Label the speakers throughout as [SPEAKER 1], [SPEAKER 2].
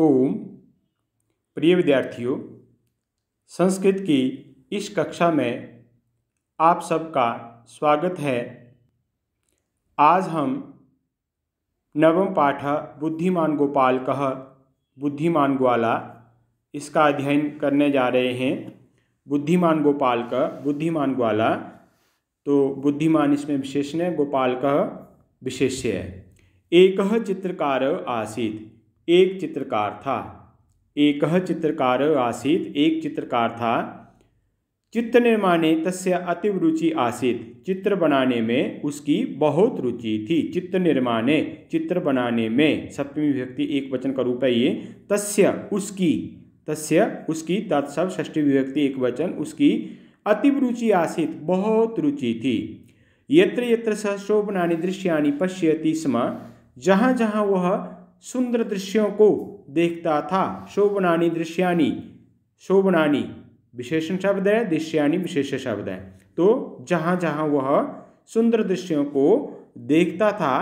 [SPEAKER 1] ओम प्रिय विद्यार्थियों संस्कृत की इस कक्षा में आप सबका स्वागत है आज हम नवम पाठ बुद्धिमान गोपाल कह बुद्धिमान ग्वाला इसका अध्ययन करने जा रहे हैं बुद्धिमान गोपाल का बुद्धिमान ग्वाला तो बुद्धिमान इसमें विशेषण है गोपाल कह विशेष्य है एक चित्रकार आसित एक चित्रकार था एक चित्रकार आसीत एक चित्रकार था चित्र निर्माणे तस्य अतिव रुचि आसीत चित्र बनाने में उसकी बहुत रुचि थी चित्र निर्माणे चित्र बनाने में सप्तमी विभक्ति एक वचन का रूप है ये तस्य उसकी तस्य उसकी तत्सव षष्ठी विभक्ति एक वचन उसकी अतिव रुचि आसीत बहुत रुचि थी यत्र यत्र सह शोभना दृश्यानि पश्यति स्म जहाँ जहाँ वह सुंदर दृश्यों को देखता था शोभनानी दृश्यानी शोभनानी विशेषण शब्द है दृश्यानी विशेष शब्द है तो जहाँ जहाँ वह सुंदर दृश्यों को देखता था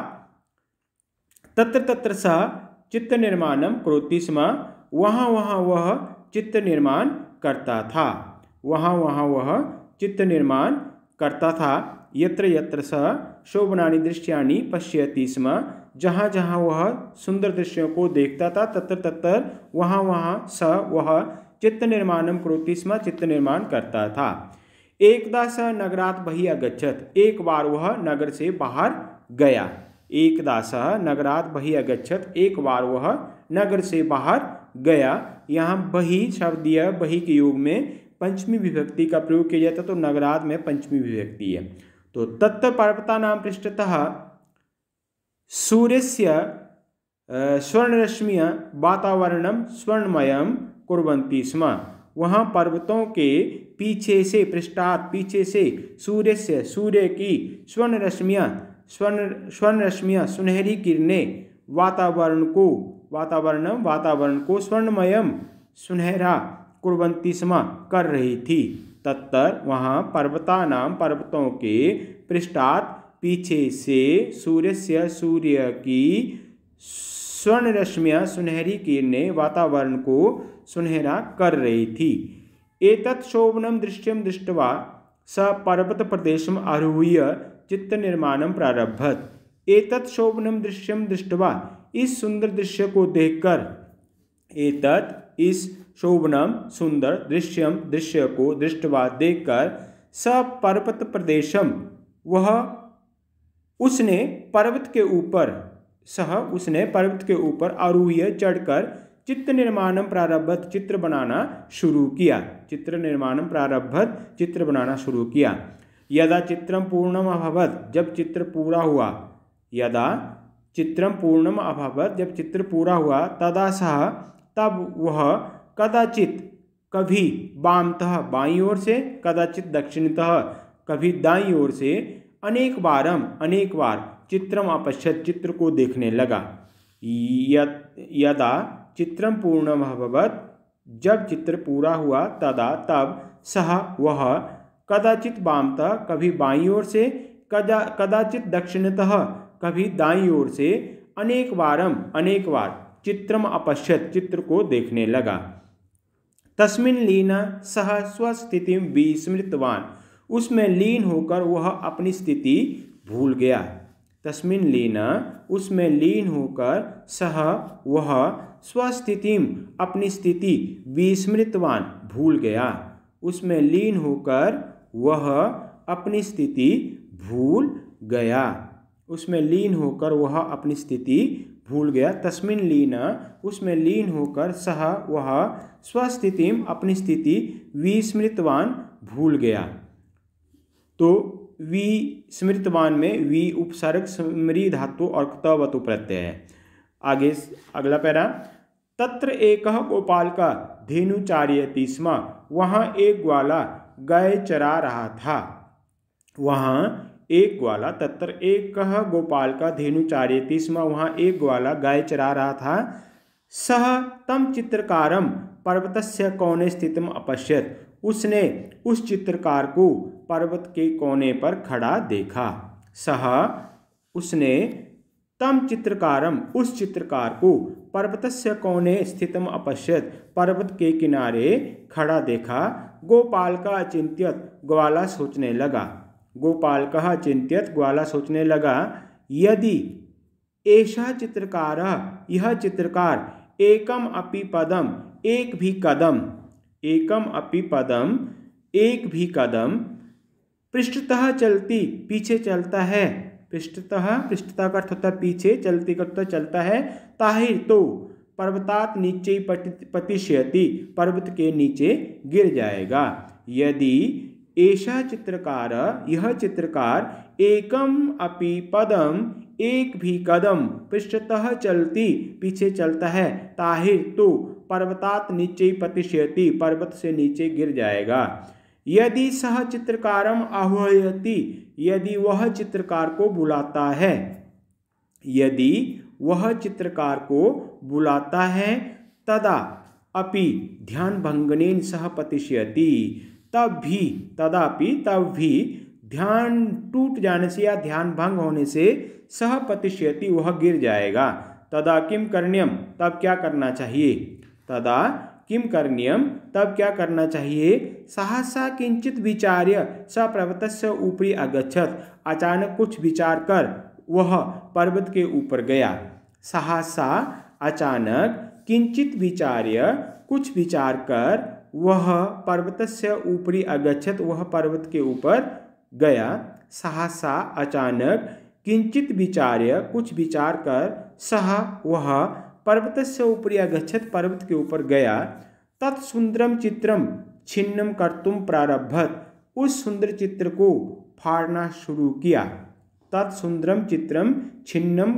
[SPEAKER 1] तत्र तत्र स चित्त निर्माणम करोति स्म वहाँ वहाँ वह चित्त निर्माण करता था वहाँ वहाँ वह चित्त निर्माण करता था यत्र यत्र स शोभनानी दृश्यानी पश्यति स्म जहाँ जहाँ वह सुंदर दृश्यों को देखता था तत्र तत्र वहाँ वहाँ स वह चित्त निर्माणम करोति स्म चित्त निर्माण करता था एकदा स नगरात बही अगछत एक बार वह नगर से बाहर गया एकदा स नगरात बही अगछत एक बार वह नगर से बाहर गया यहाँ बही शब्दीय बही के योग में पंचमी विभक्ति का प्रयोग किया जाता है तो नगरात में पंचमी विभक्ति है तो तत्व पर्वता नाम पृष्ठतः सूर्य से स्वर्णरश्मिया वातावरण स्वर्णमय कुरंती स्म वहाँ पर्वतों के पीछे से पृष्ठात पीछे से सूर्य से सूर्य की स्वर्ण स्वर्ण स्वर्ण सुनहरी किरणें वातावरण को वातावरण वातावरण को स्वर्णमय सुनहरा कुरंती स्म कर रही थी तत्तर वहाँ पर्वता नाम पर्वतों के पृष्ठात पीछे से सूर्य से सूर्य की स्वर्ण रश्मिया सुनहरी किरणें वातावरण को सुनहरा कर रही थी एतत् शोभनम दृश्यम दृष्टवा स पर्वत प्रदेश आरूह्य चित्त निर्माण प्रारभत एतत् शोभनम दृश्यम दृष्टवा इस सुंदर दृश्य को देखकर एतत् इस शोभनम सुंदर दृश्यम दृश्य को दृष्टवा देखकर स पर्वत प्रदेशम वह उसने पर्वत के ऊपर सह उसने पर्वत के ऊपर आरूह्य चढ़कर चित्र निर्माणम प्रारब्धत चित्र बनाना शुरू किया चित्र निर्माणम प्रारब्भत चित्र बनाना शुरू किया यदा चित्रम पूर्णम अभवत जब चित्र पूरा हुआ यदा चित्रम पूर्णम अभवत जब चित्र पूरा हुआ तदा सह तब वह कदाचित कभी वामतः बाई ओर से कदाचित दक्षिणतः कभी दाई ओर से अनेक बारम अनेक बार चित्रम अपश्यत चित्र को देखने लगा यदा चित्रम पूर्णम अभवत जब चित्र पूरा हुआ तदा तब सह वह कदाचित वामतः कभी बाई ओर से कदा कदाचित दक्षिणतः कभी दाई ओर से अनेक बारम अनेक बार चित्रम अपश्यत चित्र को देखने लगा तस्मिन लीना सह स्वस्थिति विस्मृतवान उसमें लीन होकर वह अपनी स्थिति भूल गया तस्मिन लीना उसमें लीन होकर सह वह स्वस्थिति अपनी स्थिति विस्मृतवान भूल गया उसमें लीन होकर वह अपनी स्थिति भूल गया उसमें लीन होकर वह अपनी स्थिति भूल गया तस्मिन लीना उसमें लीन होकर सह वह स्वस्थिति अपनी स्थिति विस्मृतवान भूल गया तो वी स्मृतवान में वी उपसर्ग स्मृत धातु और तवतु प्रत्यय है आगे अगला पैरा तत्र एक गोपाल का धेनु स्म वहाँ एक ग्वाला गाय चरा रहा था वहाँ एक ग्वाला तत्र एक गोपाल का धेनु स्म वहाँ एक ग्वाला गाय चरा रहा था सह तम चित्रकारम पर्वतस्य कौने स्थितम अपश्यत उसने उस चित्रकार को पर्वत के कोने पर खड़ा देखा सह उसने तम चित्रकारम उस चित्रकार को पर्वतस्य कोने स्थितम अपश्यत पर्वत के किनारे खड़ा देखा गोपाल का अचिंत्यत ग्वाला सोचने लगा गोपाल का अचिंत्यत ग्वाला सोचने लगा यदि ऐसा चित्रकार यह चित्रकार एकम अपि पदम एक भी कदम एकम अपि पदम एक भी कदम पृष्ठतः चलती पीछे चलता है पृष्ठतः पृष्ठता का अर्थ होता है पीछे चलती का चलता है ताहिर तो पर्वतात नीचे पतिशयति पर्वत के नीचे गिर जाएगा यदि ऐसा चित्रकार यह चित्रकार एकम अपि पदम एक भी कदम पृष्ठतः चलती पीछे चलता है ताहिर तो पर्वतात नीचे प्रतिशति पर्वत से नीचे गिर जाएगा यदि सह चित्रकार आह्वयती यदि वह चित्रकार को बुलाता है यदि वह चित्रकार को बुलाता है तदा अपि ध्यान भंगने सह पतिष्यति तब भी तदापि तब भी ध्यान टूट जाने से या ध्यान भंग होने से सह प्रतिशयति वह गिर जाएगा तदा किम करणियम तब क्या करना चाहिए तदा किम करणियम तब क्या करना चाहिए सहसा किंचित विचार्य स पर्वत से ऊपरी अगछत अचानक कुछ विचार कर वह पर्वत के ऊपर गया सहसा अचानक किंचित विचार्य कुछ विचार कर वह पर्वत से ऊपरी अगछत वह पर्वत के ऊपर गया सहसा अचानक किंचित विचार्य कुछ विचार कर सह वह पर्वत से ऊपरी अगछत पर्वत के ऊपर गया तत्सुंदरम चित्रम छिन्नम तुम प्रारभत उस सुंदर चित्र को फाड़ना शुरू किया तत्सुंदरम चित्रम छिन्नम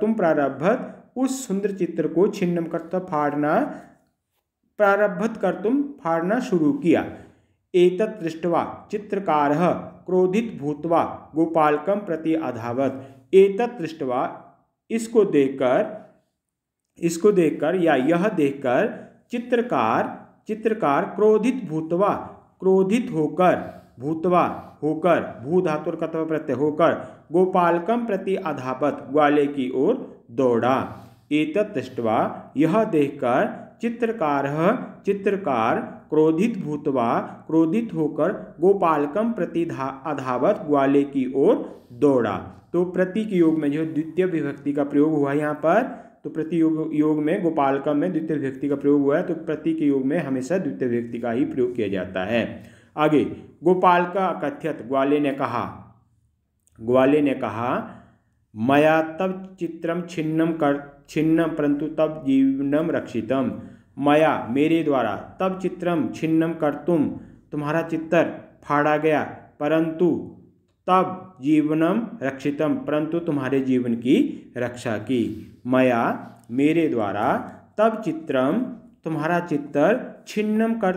[SPEAKER 1] तुम प्रारभत उस सुंदर चित्र को छिन्नम करता फाड़ना कर तुम फाड़ना शुरू किया एक दृष्टवा चित्रकार क्रोधित भूतवा गोपालकम प्रति अधावत एतत् दृष्टवा इसको देखकर इसको देखकर या यह देखकर चित्रकार चित्रकार क्रोधित भूतवा क्रोधित होकर भूतवा होकर भू धातुर कत्व प्रत्यय होकर गोपालकम प्रति अधापत ग्वाले की ओर दौड़ा एतत् दृष्टवा यह देखकर चित्रकार चित्रकार क्रोधित भूतवा क्रोधित होकर गोपालकम प्रति अधावत ग्वाले की ओर दौड़ा तो प्रतीक योग में जो द्वितीय विभक्ति का प्रयोग हुआ यहाँ पर तो प्रति योग योग में गोपालकम में द्वितीय विभक्ति का प्रयोग हुआ है तो प्रतीक योग में हमेशा द्वितीय विभक्ति का ही प्रयोग किया जाता है आगे गोपाल का कथ्यत ग्वाले ने कहा ग्वाले ने कहा मया तब चित्रम छिन्नम कर छिन्न परंतु तब जीवनम रक्षितम मया मेरे द्वारा तब चित्रम छिन्नम कर्तुम तुम्हारा चित्र फाड़ा गया परंतु तब जीवनम रक्षितम परंतु तुम्हारे जीवन की रक्षा की मया मेरे द्वारा तब चित्रम तुम्हारा चित्र छिन्नम कर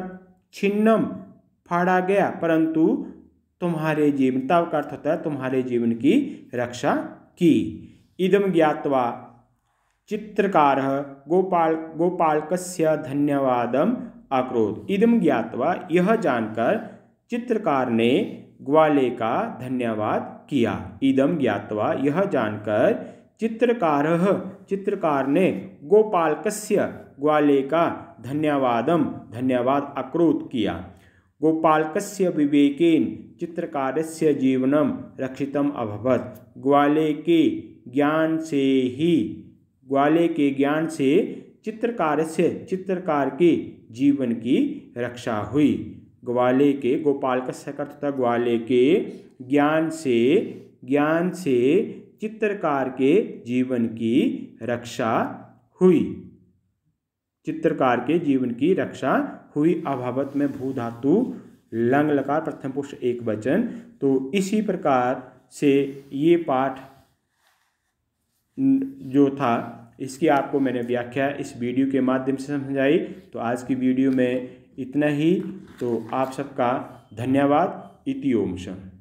[SPEAKER 1] छिन्नम फाड़ा गया परंतु तुम्हारे जीवन तब का अर्थ होता है तुम्हारे जीवन की रक्षा की इदम ज्ञातवा चित्रकार गोपाल गोपालक धन्यवाद अक्रोध इदम ज्ञातवा यह जानकर चित्रकार ने ग्वाले का धन्यवाद किया इदम ज्ञातवा यह जानकर चित्रकार चित्रकार ने गोपालकस्य ग्वाले का धन्यवाद धन्यवाद अक्रोध किया विवेकन चित्रकार से जीवन रक्षित अभवत ग्वाले के ज्ञान से ही ग्वाले के ज्ञान से चित्रकार से चित्रकार के जीवन की रक्षा हुई ग्वाले के गोपाल का सकर्थ तथा ग्वाले के ज्ञान से ज्ञान से चित्रकार के जीवन की रक्षा हुई चित्रकार के जीवन की रक्षा हुई अभावत में भू धातु लंग लकार प्रथम पुरुष एक वचन तो इसी प्रकार से ये पाठ जो था इसकी आपको मैंने व्याख्या इस वीडियो के माध्यम से समझाई तो आज की वीडियो में इतना ही तो आप सबका धन्यवाद इति ओम